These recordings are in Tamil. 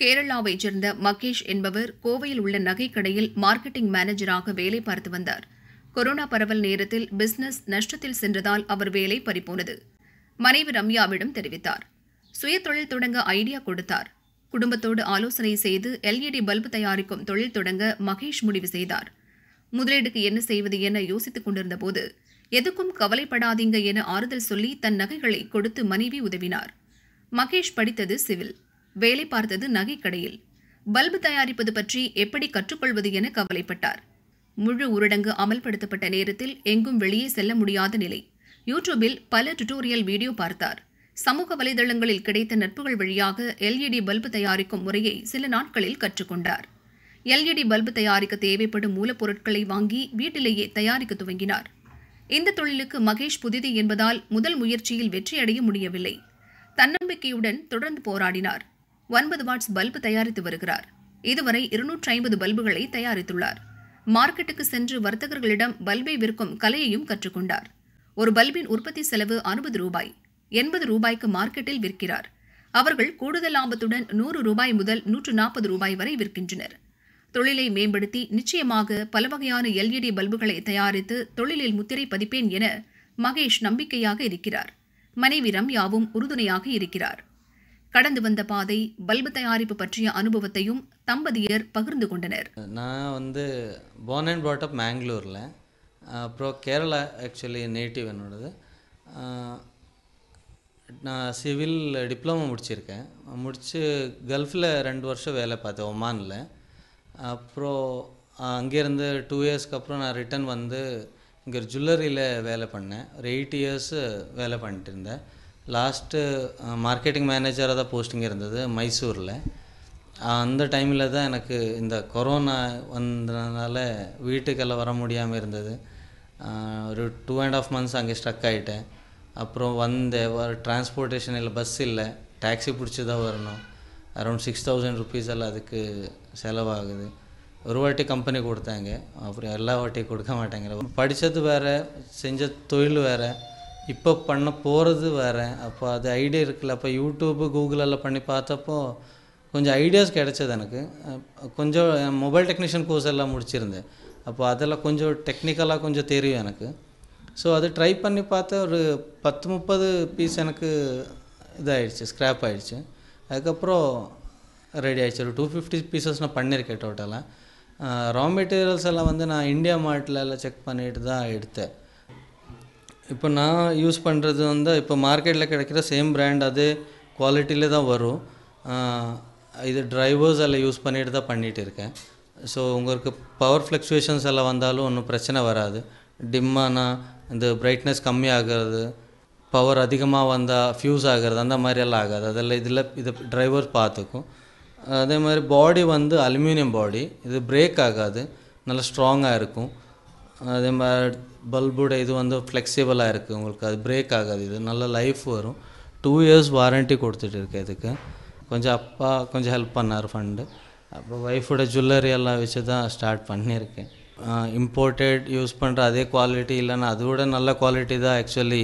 கேரளாவைச் சேர்ந்த மகேஷ் என்பவர் கோவையில் உள்ள நகைக்கடையில் மார்க்கெட்டிங் மேனேஜராக வேலை பார்த்து வந்தார் கொரோனா பரவல் நேரத்தில் பிசினஸ் நஷ்டத்தில் சென்றதால் அவர் வேலை பறிபோனது மனைவி ரம்யாவிடம் தெரிவித்தார் சுயதொழில் தொடங்க ஐடியா கொடுத்தார் குடும்பத்தோடு ஆலோசனை செய்து எல்இடி பல்பு தயாரிக்கும் தொழில் தொடங்க மகேஷ் முடிவு செய்தார் முதலீடுக்கு என்ன செய்வது என யோசித்துக் கொண்டிருந்த போது எதுக்கும் கவலைப்படாதீங்க என ஆறுதல் சொல்லி தன் நகைகளை கொடுத்து மனைவி உதவினார் மகேஷ் படித்தது சிவில் வேலை பார்த்தது நகைக்கடையில் பல்பு தயாரிப்பது பற்றி எப்படி கற்றுக்கொள்வது என கவலைப்பட்டார் முழு ஊரடங்கு அமல்படுத்தப்பட்ட நேரத்தில் எங்கும் வெளியே செல்ல முடியாத நிலை யூடியூபில் பல டுட்டோரியல் வீடியோ பார்த்தார் சமூக வலைதளங்களில் கிடைத்த நட்புகள் வழியாக எல்இடி பல்பு தயாரிக்கும் முறையை சில நாட்களில் கற்றுக்கொண்டார் எல்இடி பல்பு தயாரிக்க தேவைப்படும் மூலப்பொருட்களை வாங்கி வீட்டிலேயே தயாரிக்க துவங்கினார் இந்த தொழிலுக்கு மகேஷ் புதிதி என்பதால் முதல் முயற்சியில் வெற்றியடைய முடியவில்லை தன்னம்பிக்கையுடன் தொடர்ந்து போராடினார் ஒன்பது வாட்ஸ் பல்பு தயாரித்து வருகிறார் இதுவரை இருநூற்றி ஐம்பது பல்புகளை தயாரித்துள்ளார் மார்க்கெட்டுக்கு சென்று வர்த்தகர்களிடம் பல்பை விற்கும் கலையையும் கற்றுக்கொண்டார் ஒரு பல்பின் உற்பத்தி செலவு அறுபது ரூபாய் எண்பது ரூபாய்க்கு மார்க்கெட்டில் விற்கிறார் அவர்கள் கூடுதல் லாபத்துடன் நூறு ரூபாய் முதல் நூற்று நாற்பது ரூபாய் வரை விற்கின்றனர் தொழிலை மேம்படுத்தி நிச்சயமாக பல வகையான எல்இடி பல்புகளை தயாரித்து தொழிலில் முத்திரை பதிப்பேன் என மகேஷ் நம்பிக்கையாக இருக்கிறார் மனைவி ரம்யாவும் உறுதுணையாக இருக்கிறார் கடந்து வந்த பாதை பல்பு தயாரிப்பு பற்றிய அனுபவத்தையும் தம்பதியர் பகிர்ந்து கொண்டனர் நான் வந்து போர்ன் அண்ட் ப்ராட் அப் மேங்களூரில் அப்புறம் கேரளா ஆக்சுவலி நேட்டிவ் என்னோடது நான் சிவில் டிப்ளமோ முடிச்சிருக்கேன் முடித்து கல்ஃபில் ரெண்டு வருஷம் வேலை பார்த்தேன் ஒமானில் அப்புறம் அங்கேருந்து டூ இயர்ஸ்க்கு அப்புறம் நான் ரிட்டன் வந்து இங்கே ஜுவல்லரியில் வேலை பண்ணேன் ஒரு எயிட் இயர்ஸு வேலை பண்ணிட்டு இருந்தேன் லாஸ்ட்டு மார்க்கெட்டிங் மேனேஜராக தான் போஸ்டிங் இருந்தது மைசூரில் அந்த டைமில் தான் எனக்கு இந்த கொரோனா வந்ததுனால வீட்டுக்கெல்லாம் வர முடியாமல் இருந்தது ஒரு டூ அண்ட் ஆஃப் மந்த்ஸ் அங்கே ஸ்ட்ரக் ஆகிட்டேன் அப்புறம் வந்தேன் ஒரு டிரான்ஸ்போர்ட்டேஷன் இல்லை பஸ் இல்லை டாக்ஸி பிடிச்சி தான் வரணும் அரௌண்ட் சிக்ஸ் தௌசண்ட் ருபீஸ் எல்லாம் அதுக்கு செலவாகுது ஒரு வாட்டி கம்பெனி கொடுத்தாங்க அப்புறம் எல்லா வாட்டியும் கொடுக்க மாட்டேங்கிற படித்தது வேறு செஞ்ச தொழில் வேறு இப்போ பண்ண போகிறது வேறு அப்போ அது ஐடியா இருக்குல்ல அப்போ யூடியூப்பு கூகுளெல்லாம் பண்ணி பார்த்தப்போ கொஞ்சம் ஐடியாஸ் கிடச்சது எனக்கு கொஞ்சம் மொபைல் டெக்னீஷியன் கோர்ஸ் எல்லாம் முடிச்சிருந்தேன் அப்போ அதெல்லாம் கொஞ்சம் டெக்னிக்கலாக கொஞ்சம் தெரியும் எனக்கு ஸோ அது ட்ரை பண்ணி பார்த்தா ஒரு பத்து முப்பது பீஸ் எனக்கு இதாகிடுச்சு ஸ்க்ராப் ஆகிடுச்சு அதுக்கப்புறம் ரெடி ஆகிடுச்சு ஒரு டூ ஃபிஃப்டி பீசஸ் நான் பண்ணியிருக்கேன் டோட்டலாக ரா மெட்டீரியல்ஸ் எல்லாம் வந்து நான் இந்தியா மார்ட்டில் எல்லாம் செக் பண்ணிட்டு தான் எடுத்தேன் இப்போ நான் யூஸ் பண்ணுறது வந்து இப்போ மார்க்கெட்டில் கிடைக்கிற சேம் பிராண்ட் அதே குவாலிட்டியில் தான் வரும் இது ட்ரைவர்ஸ் எல்லாம் யூஸ் பண்ணிட்டு தான் பண்ணிகிட்டு இருக்கேன் ஸோ உங்களுக்கு பவர் ஃப்ளக்சுவேஷன்ஸ் எல்லாம் வந்தாலும் ஒன்றும் பிரச்சனை வராது டிம்மானா இந்த பிரைட்னஸ் கம்மி ஆகிறது பவர் அதிகமாக வந்தால் ஃப்யூஸ் ஆகிறது அந்த மாதிரியெல்லாம் ஆகாது அதெல்லாம் இதில் இது டிரைவர் பார்த்துக்கும் அதே மாதிரி பாடி வந்து அலுமினியம் பாடி இது பிரேக் ஆகாது நல்லா ஸ்ட்ராங்காக இருக்கும் அதே மாதிரி பல்புடைய இது வந்து ஃப்ளெக்சிபிளாக இருக்குது உங்களுக்கு அது பிரேக் ஆகாது இது நல்ல லைஃப் வரும் டூ இயர்ஸ் வாரண்ட்டி கொடுத்துட்டு இருக்கு இதுக்கு கொஞ்சம் அப்பா கொஞ்சம் ஹெல்ப் பண்ணார் ஃபண்டு அப்போ ஒய்ஃபோட ஜுவல்லரி எல்லாம் வச்சு தான் ஸ்டார்ட் பண்ணியிருக்கேன் இம்போர்ட்டட் யூஸ் பண்ணுற அதே குவாலிட்டி இல்லைன்னா அது விட நல்ல குவாலிட்டி தான் ஆக்சுவலி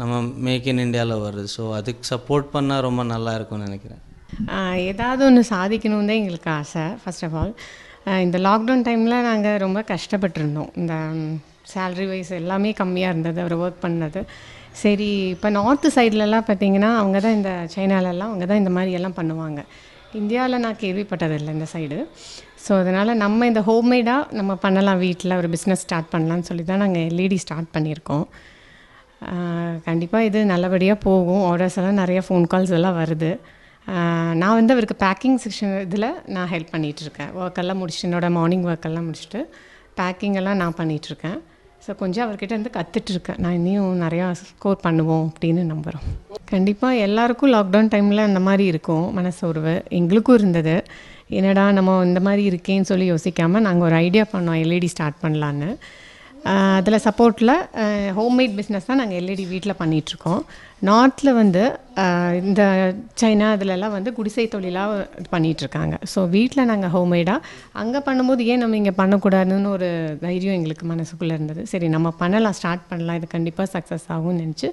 நம்ம மேக் இன் இண்டியாவில் வருது ஸோ அதுக்கு சப்போர்ட் பண்ணால் ரொம்ப நல்லா இருக்கும்னு நினைக்கிறேன் ஏதாவது ஒன்று சாதிக்கணும் தான் எங்களுக்கு ஆசை ஃபஸ்ட் ஆஃப் ஆல் இந்த லாக்டவுன் டைமில் நாங்கள் ரொம்ப கஷ்டப்பட்டிருந்தோம் இந்த சேல்ரி வைஸ் எல்லாமே கம்மியாக இருந்தது அவர் ஒர்க் பண்ணது சரி இப்போ நார்த்து சைட்லலாம் பார்த்தீங்கன்னா அவங்க தான் இந்த சைனாலெல்லாம் அவங்க தான் இந்த மாதிரி எல்லாம் பண்ணுவாங்க இந்தியாவில் நான் கேள்விப்பட்டதில்லை இந்த சைடு ஸோ அதனால் நம்ம இந்த ஹோம்மேடாக நம்ம பண்ணலாம் வீட்டில் ஒரு பிஸ்னஸ் ஸ்டார்ட் பண்ணலான்னு சொல்லி தான் நாங்கள் எல்இடி ஸ்டார்ட் பண்ணியிருக்கோம் கண்டிப்பாக இது நல்லபடியாக போகும் ஆர்டர்ஸ் எல்லாம் நிறையா ஃபோன் கால்ஸ் எல்லாம் வருது நான் வந்து அவருக்கு பேக்கிங் செக்ஷன் இதில் நான் ஹெல்ப் பண்ணிகிட்ருக்கேன் ஒர்க்கெல்லாம் முடிச்சுட்டு என்னோடய மார்னிங் ஒர்க்கெல்லாம் முடிச்சுட்டு பேக்கிங் எல்லாம் நான் பண்ணிகிட்ருக்கேன் ஸோ கொஞ்சம் அவர்கிட்ட வந்து கற்றுட்ருக்கேன் நான் இனியும் நிறையா ஸ்கோர் பண்ணுவோம் அப்படின்னு நம்புகிறோம் கண்டிப்பாக எல்லாருக்கும் லாக்டவுன் டைமில் அந்த மாதிரி இருக்கும் மனசோர்வு எங்களுக்கும் இருந்தது என்னடா நம்ம இந்த மாதிரி இருக்கேன்னு சொல்லி யோசிக்காமல் நாங்கள் ஒரு ஐடியா பண்ணோம் எல்இடி ஸ்டார்ட் e பண்ணலான்னு அதில் சப்போர்ட்டில் ஹோம்மேட் பிஸ்னஸ் தான் நாங்கள் எல்இடி e வீட்டில் பண்ணிகிட்ருக்கோம் நார்த்தில் வந்து இந்த சைனா அதிலெல்லாம் வந்து குடிசை தொழிலாக பண்ணிகிட்ருக்காங்க ஸோ வீட்டில் நாங்கள் ஹோம்மேடாக அங்கே பண்ணும்போது ஏன் நம்ம இங்கே பண்ணக்கூடாதுன்னு ஒரு தைரியம் எங்களுக்கு மனசுக்குள்ளே இருந்தது சரி நம்ம பண்ணலாம் ஸ்டார்ட் பண்ணலாம் இது கண்டிப்பாக சக்ஸஸ் ஆகும்னு நினச்சி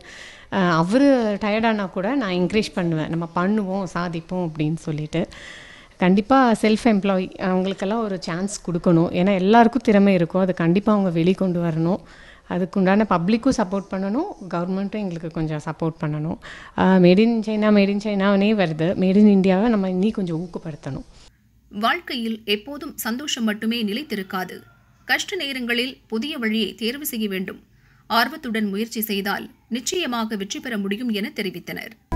அவர் டயர்டானால் கூட நான் என்கரேஜ் பண்ணுவேன் நம்ம பண்ணுவோம் சாதிப்போம் அப்படின்னு சொல்லிட்டு கண்டிப்பாக செல்ஃப் எம்ப்ளாயி அவங்களுக்கெல்லாம் ஒரு சான்ஸ் கொடுக்கணும் ஏன்னா எல்லாருக்கும் திறமை இருக்கும் அதை கண்டிப்பாக அவங்க வெளிக்கொண்டு வரணும் அதுக்குண்டான பப்ளிக்கும் சப்போர்ட் பண்ணணும் கவர்மெண்ட்டும் எங்களுக்கு கொஞ்சம் சப்போர்ட் பண்ணணும் made in China made in சைனாவனே வருது மேட் இன் இந்தியாவை நம்ம இன்னும் கொஞ்சம் ஊக்கப்படுத்தணும் வாழ்க்கையில் எப்போதும் சந்தோஷம் மட்டுமே நிலைத்திருக்காது கஷ்ட நேரங்களில் புதிய வழியை தேர்வு செய்ய வேண்டும் ஆர்வத்துடன் முயற்சி செய்தால் நிச்சயமாக வெற்றி பெற முடியும் என தெரிவித்தனர்